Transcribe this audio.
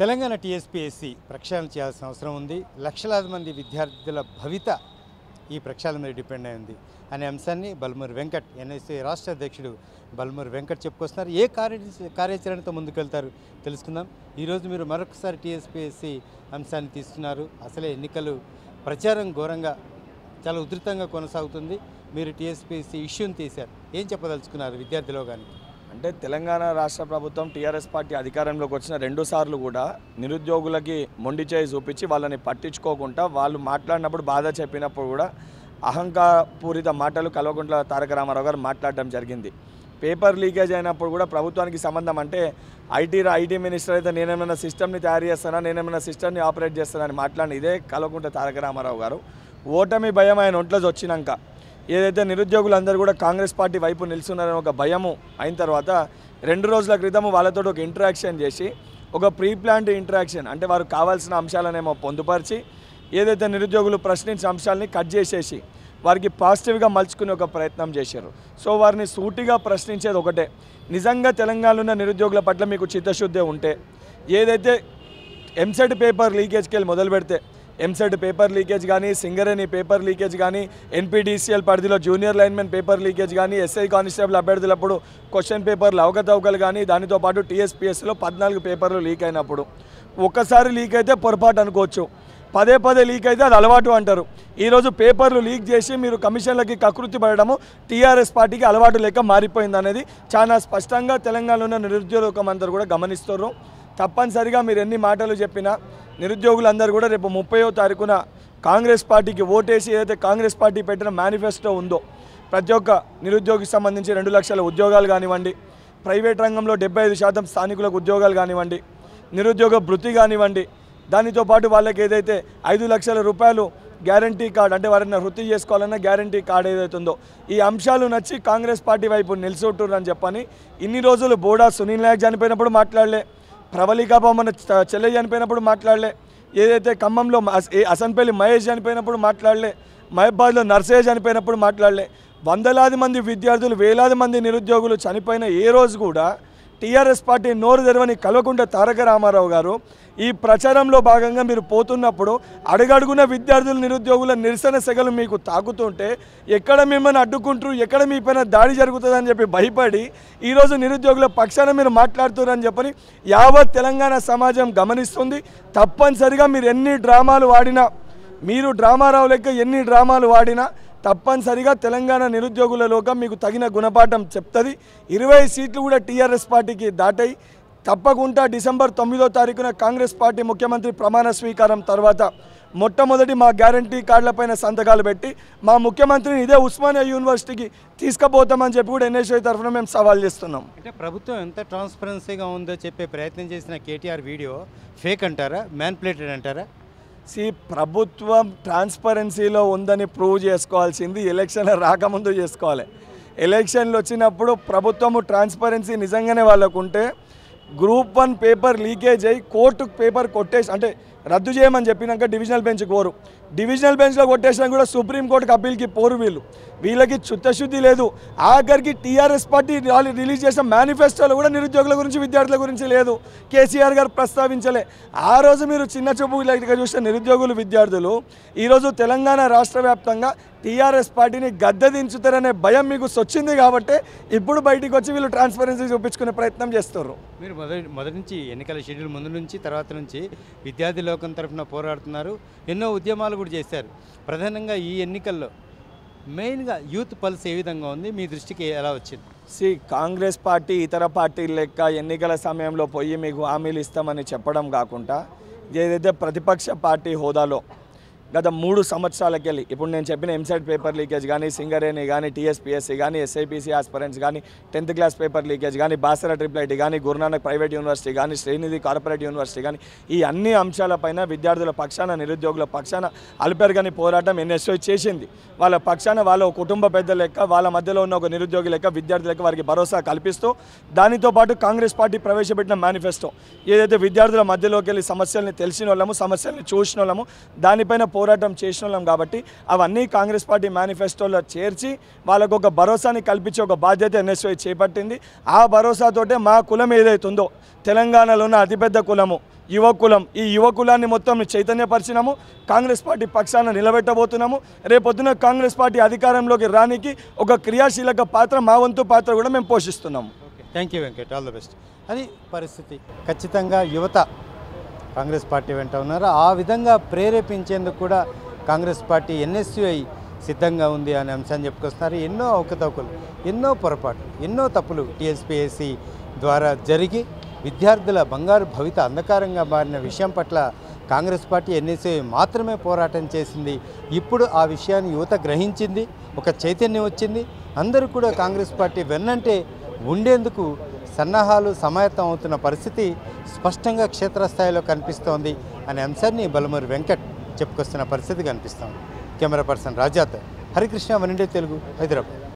Telangana TSPSC ప్రక్షాళన చేయాల్సిన అవసరం ఉంది లక్షలాది మంది విద్యార్థుల భవిత ఈ ప్రక్షాళన మీద డిపెండ్ అయింది అనే అంశాన్ని బల్మూరి వెంకట్ ఎన్ఎస్సీ రాష్ట్ర అధ్యక్షుడు బల్మూరి వెంకట్ చెప్పుకొస్తున్నారు ఏ కార్య కార్యాచరణతో ముందుకెళ్తారు తెలుసుకుందాం ఈరోజు మీరు మరొకసారి టీఎస్పీఎస్సీ అంశాన్ని తీసుకున్నారు అసలే ఎన్నికలు ప్రచారం ఘోరంగా చాలా ఉధృతంగా కొనసాగుతుంది మీరు టీఎస్పీఎస్సీ ఇష్యూని తీశారు ఏం చెప్పదలుచుకున్నారు విద్యార్థిలో కానీ అంటే తెలంగాణ రాష్ట్ర ప్రభుత్వం టీఆర్ఎస్ పార్టీ అధికారంలోకి వచ్చిన రెండు సార్లు కూడా నిరుద్యోగులకి మొండి చేయి చూపించి వాళ్ళని పట్టించుకోకుండా వాళ్ళు మాట్లాడినప్పుడు బాధ చెప్పినప్పుడు కూడా అహంకారపూరిత మాటలు కల్వకుంట్ల తారక రామారావు గారు మాట్లాడడం జరిగింది పేపర్ లీకేజ్ అయినప్పుడు కూడా ప్రభుత్వానికి సంబంధం అంటే ఐటీ ఐటీ మినిస్టర్ అయితే నేనేమైనా సిస్టమ్ని తయారు చేస్తానా నేనేమైనా సిస్టమ్ని ఆపరేట్ చేస్తానని మాట్లాడిన ఇదే కల్వకుంట్ల తారక రామారావు గారు ఓటమి భయం ఆయన ఒంట్లోకి వచ్చినాక ఏదైతే నిరుద్యోగులు అందరూ కూడా కాంగ్రెస్ పార్టీ వైపు నిలుస్తున్నారని ఒక భయము అయిన తర్వాత రెండు రోజుల క్రితం వాళ్ళతో ఒక ఇంటరాక్షన్ చేసి ఒక ప్రీ ప్లాంట్ ఇంటరాక్షన్ అంటే వారు కావాల్సిన అంశాలనేమో పొందుపరిచి ఏదైతే నిరుద్యోగులు ప్రశ్నించిన అంశాలని కట్ చేసేసి వారికి పాజిటివ్గా మలుచుకునే ఒక ప్రయత్నం చేశారు సో వారిని సూటిగా ప్రశ్నించేది ఒకటే నిజంగా తెలంగాణలో ఉన్న నిరుద్యోగుల పట్ల మీకు చిత్తశుద్ధి ఉంటే ఏదైతే ఎంసెట్ పేపర్ లీకేజ్కి వెళ్ళి మొదలు పెడితే ఎంసెట్ పేపర్ లీకేజ్ కానీ సింగరేణి పేపర్ లీకేజ్ కానీ ఎన్పీడీసీఎల్ పరిధిలో జూనియర్ లైన్మెన్ పేపర్ లీకేజ్ కానీ ఎస్ఐ కానిస్టేబుల్ అభ్యర్థులప్పుడు క్వశ్చన్ పేపర్లు అవకతవకలు కానీ దానితో పాటు టీఎస్పీఎస్లో పద్నాలుగు పేపర్లు లీక్ అయినప్పుడు ఒక్కసారి లీక్ అయితే పొరపాటు అనుకోవచ్చు పదే పదే లీక్ అయితే అది అలవాటు అంటారు ఈరోజు పేపర్లు లీక్ చేసి మీరు కమిషన్లకి కకృతి పడడము టీఆర్ఎస్ పార్టీకి అలవాటు లేక మారిపోయింది అనేది చాలా స్పష్టంగా తెలంగాణలో ఉన్న నిరుద్యోగం అందరూ కూడా గమనిస్తారు తప్పనిసరిగా మీరు ఎన్ని మాటలు చెప్పినా నిరుద్యోగులందరూ కూడా రేపు ముప్పయో తారీఖున కాంగ్రెస్ పార్టీకి ఓటేసి ఏదైతే కాంగ్రెస్ పార్టీ పెట్టిన మేనిఫెస్టో ఉందో ప్రతి ఒక్క నిరుద్యోగికి సంబంధించి రెండు లక్షల ఉద్యోగాలు కానివ్వండి ప్రైవేట్ రంగంలో డెబ్బై ఐదు శాతం స్థానికులకు ఉద్యోగాలు కానివ్వండి నిరుద్యోగ వృత్తి కానివ్వండి దానితో పాటు వాళ్ళకి ఏదైతే ఐదు లక్షల రూపాయలు గ్యారంటీ కార్డ్ అంటే వారిని వృత్తి చేసుకోవాలన్న గ్యారంటీ కార్డ్ ఉందో ఈ అంశాలు నచ్చి కాంగ్రెస్ పార్టీ వైపు నిలిచుంటున్నారని చెప్పని ఇన్ని రోజులు బోడా సునీల్ నాయక్ చనిపోయినప్పుడు మాట్లాడలే ప్రవళిక బొమ్మన చెల్లె చనిపోయినప్పుడు మాట్లాడలే ఏదైతే ఖమ్మంలో అసన్పల్లి మహేష్ చనిపోయినప్పుడు మాట్లాడలే మహబాద్లో నర్సే చనిపోయినప్పుడు మాట్లాడలే వందలాది మంది విద్యార్థులు వేలాది మంది నిరుద్యోగులు చనిపోయిన ఏ రోజు కూడా టీఆర్ఎస్ పార్టీ నోరు తెరవని కల్వకుంట తారక రామారావు గారు ఈ ప్రచారంలో భాగంగా మీరు పోతున్నప్పుడు అడుగడుగున విద్యార్థులు నిరుద్యోగుల నిరసన సెగలు మీకు తాకుతుంటే ఎక్కడ మిమ్మల్ని అడ్డుకుంటారు ఎక్కడ మీ పైన దాడి జరుగుతుందని చెప్పి భయపడి ఈరోజు నిరుద్యోగుల పక్షాన మీరు మాట్లాడుతున్నారని చెప్పని యావత్ తెలంగాణ సమాజం గమనిస్తుంది తప్పనిసరిగా మీరు ఎన్ని డ్రామాలు వాడినా మీరు డ్రామారావు లెక్క ఎన్ని డ్రామాలు వాడినా తప్పనిసరిగా తెలంగాణ నిరుద్యోగుల లోకం మీకు తగిన గుణపాఠం చెప్తుంది ఇరవై సీట్లు కూడా టీఆర్ఎస్ పార్టీకి దాటాయి తప్పకుండా డిసెంబర్ తొమ్మిదో తారీఖున కాంగ్రెస్ పార్టీ ముఖ్యమంత్రి ప్రమాణ స్వీకారం తర్వాత మొట్టమొదటి మా గ్యారంటీ కార్డులపైన సంతకాలు పెట్టి మా ముఖ్యమంత్రిని ఇదే ఉస్మానియా యూనివర్సిటీకి తీసుకుపోతామని చెప్పి కూడా ఎన్ఎస్ఐ తరఫున మేము సవాల్ చేస్తున్నాం అంటే ప్రభుత్వం ఎంత ట్రాన్స్పరెన్సీగా ఉందో చెప్పే ప్రయత్నం చేసిన కేటీఆర్ వీడియో ఫేక్ అంటారా మ్యాన్పులేటెడ్ అంటారా సి ప్రభుత్వం ట్రాన్స్పరెన్సీలో ఉందని ప్రూవ్ చేసుకోవాల్సింది ఎలక్షన్లు రాకముందు చేసుకోవాలి ఎలక్షన్లు వచ్చినప్పుడు ప్రభుత్వము ట్రాన్స్పరెన్సీ నిజంగానే వాళ్ళకుంటే గ్రూప్ వన్ పేపర్ లీకేజ్ అయ్యి కోర్టుకు పేపర్ కొట్టేసి అంటే రద్దు చేయమని చెప్పినాక డివిజనల్ బెంచ్ కోరు డివిజనల్ బెంచ్లో కొట్టేసినా కూడా సుప్రీంకోర్టుకు అప్పీల్కి పోరు వీళ్ళు వీళ్ళకి చిత్తశుద్ధి లేదు ఆఖరికి టీఆర్ఎస్ పార్టీ వాళ్ళు రిలీజ్ చేసిన మేనిఫెస్టోలో కూడా నిరుద్యోగుల గురించి విద్యార్థుల గురించి లేదు కేసీఆర్ గారు ప్రస్తావించలే ఆ రోజు మీరు చిన్న చూపు చూసిన నిరుద్యోగులు విద్యార్థులు ఈరోజు తెలంగాణ రాష్ట్ర వ్యాప్తంగా టీఆర్ఎస్ పార్టీని గద్దెదించుతారనే భయం మీకు సొచ్చింది కాబట్టి ఇప్పుడు బయటికి వచ్చి వీళ్ళు ట్రాన్స్పరెన్సీ చూపించుకునే ప్రయత్నం చేస్తారు మీరు మొదటి మొదటి నుంచి ఎన్నికల షెడ్యూల్ ముందు నుంచి తర్వాత నుంచి విద్యార్థులకు లోకం తరఫున పోరాడుతున్నారు ఎన్నో ఉద్యమాలు కూడా చేశారు ప్రధానంగా ఈ ఎన్నికల్లో మెయిన్గా యూత్ పల్స్ ఏ విధంగా ఉంది మీ దృష్టికి ఎలా వచ్చింది సి కాంగ్రెస్ పార్టీ ఇతర పార్టీలు లెక్క ఎన్నికల సమయంలో పోయి మీకు హామీలు ఇస్తామని చెప్పడం కాకుండా ఏదైతే ప్రతిపక్ష పార్టీ హోదాలో గత మూడు వెళ్ళి ఇప్పుడు నేను చెప్పిన ఎంసెట్ పేపర్ లీకేజ్ కానీ సింగరేణి కానీ టీఎస్పిఎస్సి కానీ ఎస్ఐపిసి ఆస్పరెంట్స్ కానీ టెన్త్ క్లాస్ పేపర్ లీకేజ్ కానీ బాసర ట్రిపుల్ ఐటీ కానీ గురునానక్ ప్రైవేట్ యూనివర్సిటీ కానీ శ్రీనిధి కార్పొరేట్ యూనివర్సిటీ కానీ ఈ అన్ని అంశాలపైన విద్యార్థుల పక్షాన నిరుద్యోగుల పక్షాన కానీ పోరాటం ఎన్ఎస్ఓ చేసింది వాళ్ళ పక్షాన వాళ్ళ కుటుంబ పెద్ద లెక్క వాళ్ళ మధ్యలో ఉన్న ఒక నిరుద్యోగి లెక్క విద్యార్థుల లెక్క వారికి భరోసా కల్పిస్తూ దానితో పాటు కాంగ్రెస్ పార్టీ ప్రవేశపెట్టిన మేనిఫెస్టో ఏదైతే విద్యార్థుల మధ్యలోకి వెళ్ళి సమస్యల్ని తెలిసిన వాళ్ళము సమస్యల్ని చూసిన వాళ్ళము దానిపైన పోరాటం చేసిన వాళ్ళం కాబట్టి అవన్నీ కాంగ్రెస్ పార్టీ మేనిఫెస్టోలో చేర్చి వాళ్ళకు ఒక భరోసాని కల్పించే ఒక బాధ్యత ఎన్ఎస్ఓ చేపట్టింది ఆ భరోసాతోటే మా కులం ఏదైతుందో తెలంగాణలో ఉన్న అతిపెద్ద కులము యువకులం ఈ యువకులాన్ని మొత్తం చైతన్యపరిచినాము కాంగ్రెస్ పార్టీ పక్షాన నిలబెట్టబోతున్నాము రేపొద్దున కాంగ్రెస్ పార్టీ అధికారంలోకి రానికి ఒక క్రియాశీలక పాత్ర మా వంతు పాత్ర కూడా మేము పోషిస్తున్నాము thank you Venkat all the best అది పరిస్థితి ఖచ్చితంగా యువత కాంగ్రెస్ పార్టీ వెంట ఉన్నారు ఆ విధంగా ప్రేరేపించేందుకు కూడా కాంగ్రెస్ పార్టీ ఎన్ఎస్యుఐ సిద్ధంగా ఉంది అనే అంశాన్ని చెప్పుకొస్తున్నారు ఎన్నో అవకతవకలు ఎన్నో పొరపాట్లు ఎన్నో తప్పులు టీఎస్పిఎస్సి ద్వారా జరిగి విద్యార్థుల బంగారు భవిత అంధకారంగా మారిన విషయం పట్ల కాంగ్రెస్ పార్టీ ఎన్ఎస్ఏ మాత్రమే పోరాటం చేసింది ఇప్పుడు ఆ విషయాన్ని యువత గ్రహించింది ఒక చైతన్యం వచ్చింది అందరూ కూడా కాంగ్రెస్ పార్టీ వెన్నంటే ఉండేందుకు సన్నాహాలు సమాయత్తం అవుతున్న పరిస్థితి స్పష్టంగా క్షేత్రస్థాయిలో కనిపిస్తోంది అనే అంశాన్ని బలమూరి వెంకట్ చెప్పుకొస్తున్న పరిస్థితి కనిపిస్తోంది camera person Rajath Harikrishna one Telugu Hyderabad